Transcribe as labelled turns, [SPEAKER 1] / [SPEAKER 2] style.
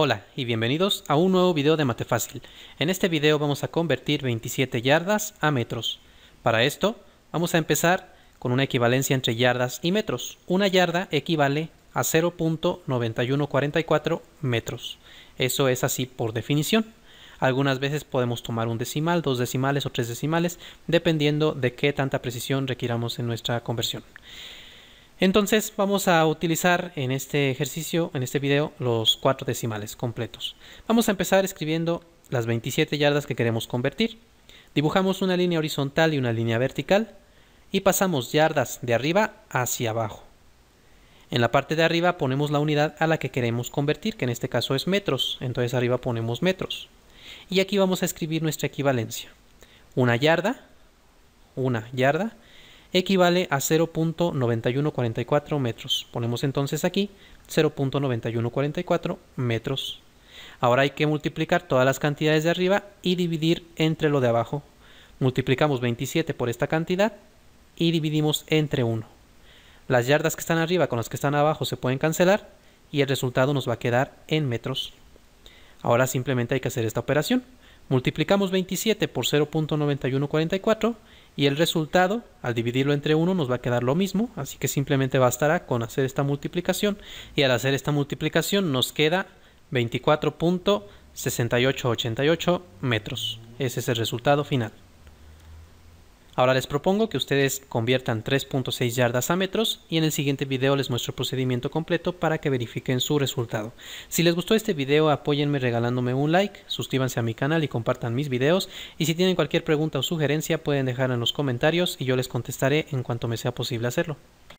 [SPEAKER 1] Hola y bienvenidos a un nuevo video de Mate Fácil. En este video vamos a convertir 27 yardas a metros. Para esto vamos a empezar con una equivalencia entre yardas y metros. Una yarda equivale a 0.9144 metros. Eso es así por definición. Algunas veces podemos tomar un decimal, dos decimales o tres decimales, dependiendo de qué tanta precisión requiramos en nuestra conversión. Entonces vamos a utilizar en este ejercicio, en este video, los cuatro decimales completos. Vamos a empezar escribiendo las 27 yardas que queremos convertir. Dibujamos una línea horizontal y una línea vertical y pasamos yardas de arriba hacia abajo. En la parte de arriba ponemos la unidad a la que queremos convertir, que en este caso es metros, entonces arriba ponemos metros. Y aquí vamos a escribir nuestra equivalencia. Una yarda, una yarda, equivale a 0.9144 metros. Ponemos entonces aquí 0.9144 metros. Ahora hay que multiplicar todas las cantidades de arriba y dividir entre lo de abajo. Multiplicamos 27 por esta cantidad y dividimos entre 1. Las yardas que están arriba con las que están abajo se pueden cancelar y el resultado nos va a quedar en metros. Ahora simplemente hay que hacer esta operación. Multiplicamos 27 por 0.9144 y el resultado, al dividirlo entre 1, nos va a quedar lo mismo, así que simplemente bastará con hacer esta multiplicación, y al hacer esta multiplicación nos queda 24.6888 metros. Ese es el resultado final. Ahora les propongo que ustedes conviertan 3.6 yardas a metros y en el siguiente video les muestro el procedimiento completo para que verifiquen su resultado. Si les gustó este video apóyenme regalándome un like, suscríbanse a mi canal y compartan mis videos y si tienen cualquier pregunta o sugerencia pueden dejarla en los comentarios y yo les contestaré en cuanto me sea posible hacerlo.